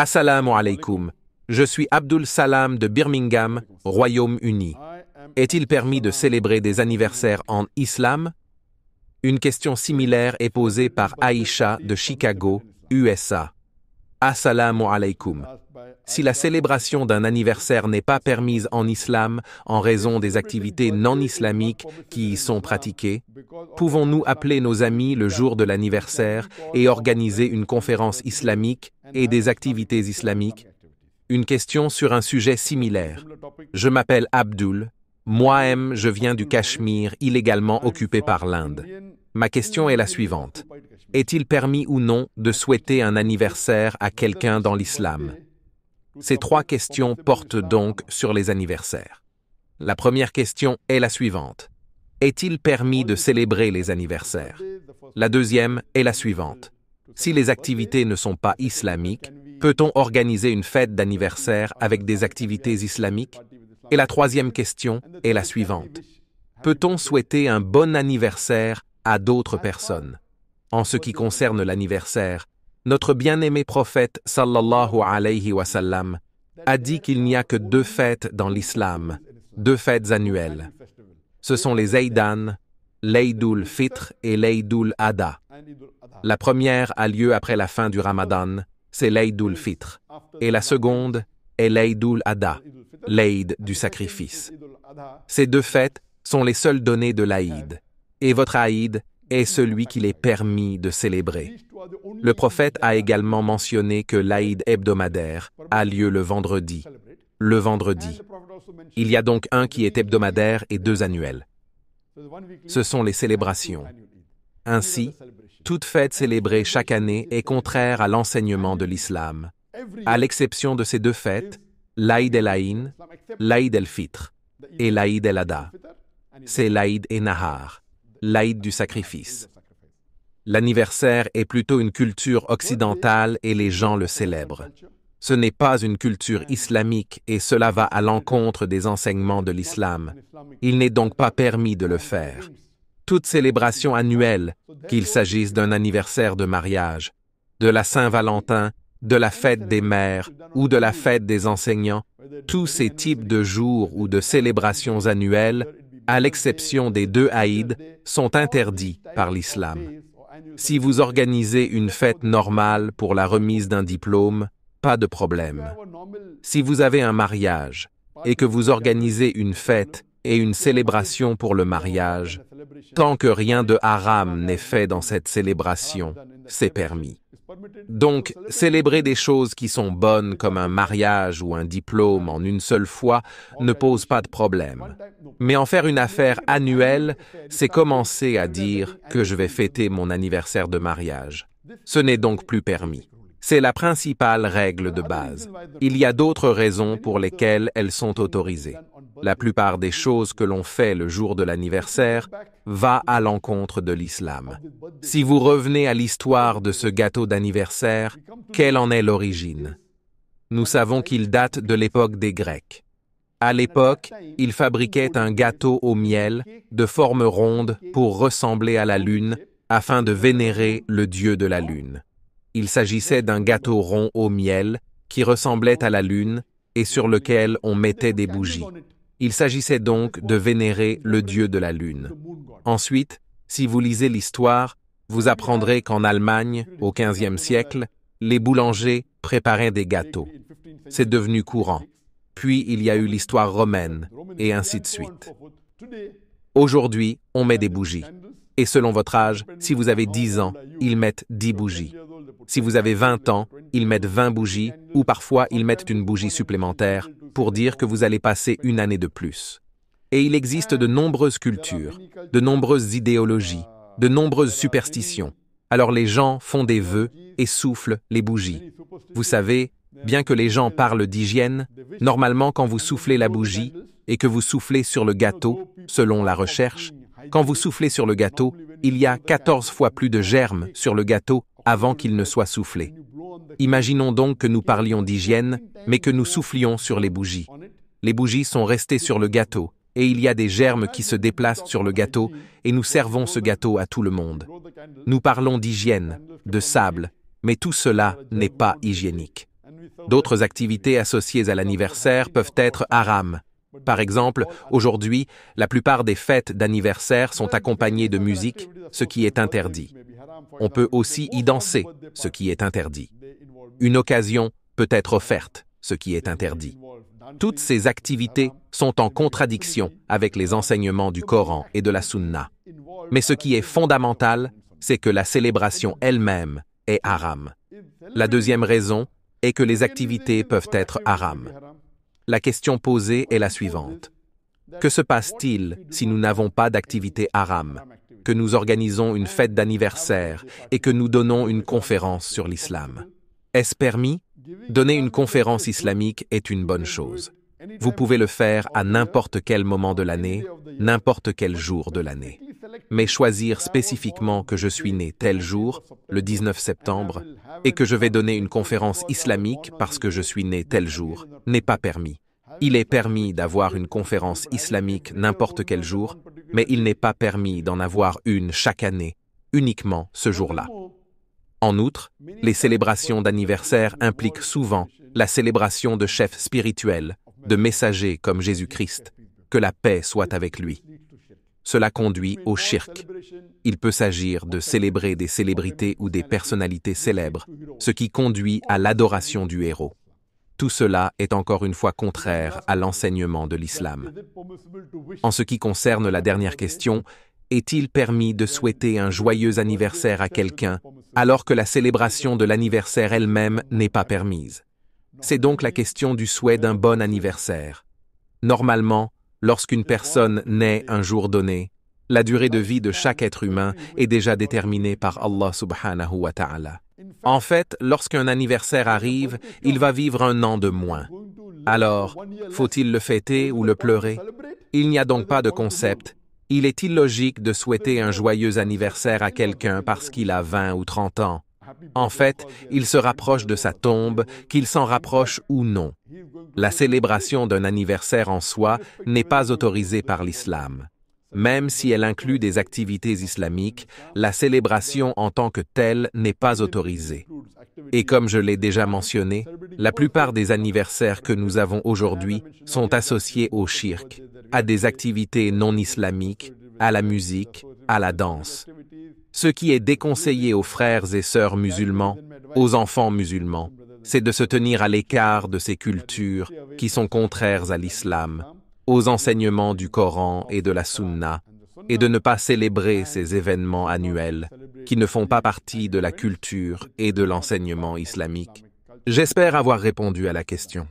Assalamu alaikum. Je suis Abdul Salam de Birmingham, Royaume-Uni. Est-il permis de célébrer des anniversaires en islam Une question similaire est posée par Aisha de Chicago, USA. Assalamu alaikum. Si la célébration d'un anniversaire n'est pas permise en islam en raison des activités non islamiques qui y sont pratiquées, pouvons-nous appeler nos amis le jour de l'anniversaire et organiser une conférence islamique et des activités islamiques Une question sur un sujet similaire. Je m'appelle Abdul. Moi-même, je viens du Cachemire, illégalement occupé par l'Inde. Ma question est la suivante. Est-il permis ou non de souhaiter un anniversaire à quelqu'un dans l'islam ces trois questions portent donc sur les anniversaires. La première question est la suivante. Est-il permis de célébrer les anniversaires La deuxième est la suivante. Si les activités ne sont pas islamiques, peut-on organiser une fête d'anniversaire avec des activités islamiques Et la troisième question est la suivante. Peut-on souhaiter un bon anniversaire à d'autres personnes En ce qui concerne l'anniversaire, notre bien-aimé prophète sallallahu alayhi wa a dit qu'il n'y a que deux fêtes dans l'islam, deux fêtes annuelles. Ce sont les Eidan, l'Eidul Fitr et l'Eidul Adha. La première a lieu après la fin du Ramadan, c'est l'Eidul Fitr, et la seconde est l'Eidul Adha, l'Eid du sacrifice. Ces deux fêtes sont les seules données de l'Aïd, et votre Aïd est celui qu'il est permis de célébrer. Le prophète a également mentionné que l'Aïd hebdomadaire a lieu le vendredi. Le vendredi. Il y a donc un qui est hebdomadaire et deux annuels. Ce sont les célébrations. Ainsi, toute fête célébrée chaque année est contraire à l'enseignement de l'islam. À l'exception de ces deux fêtes, l'Aïd el-Aïn, l'Aïd el-Fitr et l'Aïd el ada C'est l'Aïd et Nahar l'Aïd du sacrifice. L'anniversaire est plutôt une culture occidentale et les gens le célèbrent. Ce n'est pas une culture islamique et cela va à l'encontre des enseignements de l'islam. Il n'est donc pas permis de le faire. Toute célébration annuelle, qu'il s'agisse d'un anniversaire de mariage, de la Saint-Valentin, de la fête des mères ou de la fête des enseignants, tous ces types de jours ou de célébrations annuelles à l'exception des deux haïdes, sont interdits par l'islam. Si vous organisez une fête normale pour la remise d'un diplôme, pas de problème. Si vous avez un mariage et que vous organisez une fête et une célébration pour le mariage, tant que rien de haram n'est fait dans cette célébration, c'est permis. Donc, célébrer des choses qui sont bonnes comme un mariage ou un diplôme en une seule fois ne pose pas de problème. Mais en faire une affaire annuelle, c'est commencer à dire que je vais fêter mon anniversaire de mariage. Ce n'est donc plus permis. C'est la principale règle de base. Il y a d'autres raisons pour lesquelles elles sont autorisées la plupart des choses que l'on fait le jour de l'anniversaire va à l'encontre de l'islam. Si vous revenez à l'histoire de ce gâteau d'anniversaire, quelle en est l'origine Nous savons qu'il date de l'époque des Grecs. À l'époque, ils fabriquaient un gâteau au miel de forme ronde pour ressembler à la lune afin de vénérer le dieu de la lune. Il s'agissait d'un gâteau rond au miel qui ressemblait à la lune et sur lequel on mettait des bougies. Il s'agissait donc de vénérer le dieu de la Lune. Ensuite, si vous lisez l'histoire, vous apprendrez qu'en Allemagne, au XVe siècle, les boulangers préparaient des gâteaux. C'est devenu courant. Puis il y a eu l'histoire romaine, et ainsi de suite. Aujourd'hui, on met des bougies. Et selon votre âge, si vous avez 10 ans, ils mettent 10 bougies. Si vous avez 20 ans, ils mettent 20 bougies, ou parfois ils mettent une bougie supplémentaire pour dire que vous allez passer une année de plus. Et il existe de nombreuses cultures, de nombreuses idéologies, de nombreuses superstitions. Alors les gens font des vœux et soufflent les bougies. Vous savez, bien que les gens parlent d'hygiène, normalement quand vous soufflez la bougie et que vous soufflez sur le gâteau, selon la recherche, quand vous soufflez sur le gâteau, il y a 14 fois plus de germes sur le gâteau avant qu'il ne soit soufflé. Imaginons donc que nous parlions d'hygiène, mais que nous soufflions sur les bougies. Les bougies sont restées sur le gâteau, et il y a des germes qui se déplacent sur le gâteau, et nous servons ce gâteau à tout le monde. Nous parlons d'hygiène, de sable, mais tout cela n'est pas hygiénique. D'autres activités associées à l'anniversaire peuvent être haram, par exemple, aujourd'hui, la plupart des fêtes d'anniversaire sont accompagnées de musique, ce qui est interdit. On peut aussi y danser, ce qui est interdit. Une occasion peut être offerte, ce qui est interdit. Toutes ces activités sont en contradiction avec les enseignements du Coran et de la Sunna. Mais ce qui est fondamental, c'est que la célébration elle-même est haram. La deuxième raison est que les activités peuvent être haram. La question posée est la suivante. Que se passe-t-il si nous n'avons pas d'activité haram, que nous organisons une fête d'anniversaire et que nous donnons une conférence sur l'islam Est-ce permis Donner une conférence islamique est une bonne chose. Vous pouvez le faire à n'importe quel moment de l'année, n'importe quel jour de l'année mais choisir spécifiquement que je suis né tel jour, le 19 septembre, et que je vais donner une conférence islamique parce que je suis né tel jour, n'est pas permis. Il est permis d'avoir une conférence islamique n'importe quel jour, mais il n'est pas permis d'en avoir une chaque année, uniquement ce jour-là. En outre, les célébrations d'anniversaire impliquent souvent la célébration de chefs spirituels, de messagers comme Jésus-Christ, que la paix soit avec lui. Cela conduit au shirk. Il peut s'agir de célébrer des célébrités ou des personnalités célèbres, ce qui conduit à l'adoration du héros. Tout cela est encore une fois contraire à l'enseignement de l'islam. En ce qui concerne la dernière question, est-il permis de souhaiter un joyeux anniversaire à quelqu'un alors que la célébration de l'anniversaire elle-même n'est pas permise C'est donc la question du souhait d'un bon anniversaire. Normalement, Lorsqu'une personne naît un jour donné, la durée de vie de chaque être humain est déjà déterminée par Allah subhanahu wa ta'ala. En fait, lorsqu'un anniversaire arrive, il va vivre un an de moins. Alors, faut-il le fêter ou le pleurer Il n'y a donc pas de concept. Il est illogique de souhaiter un joyeux anniversaire à quelqu'un parce qu'il a 20 ou 30 ans. En fait, il se rapproche de sa tombe, qu'il s'en rapproche ou non. La célébration d'un anniversaire en soi n'est pas autorisée par l'islam. Même si elle inclut des activités islamiques, la célébration en tant que telle n'est pas autorisée. Et comme je l'ai déjà mentionné, la plupart des anniversaires que nous avons aujourd'hui sont associés au shirk, à des activités non islamiques, à la musique, à la danse. Ce qui est déconseillé aux frères et sœurs musulmans, aux enfants musulmans, c'est de se tenir à l'écart de ces cultures qui sont contraires à l'islam, aux enseignements du Coran et de la Sunna, et de ne pas célébrer ces événements annuels qui ne font pas partie de la culture et de l'enseignement islamique. J'espère avoir répondu à la question.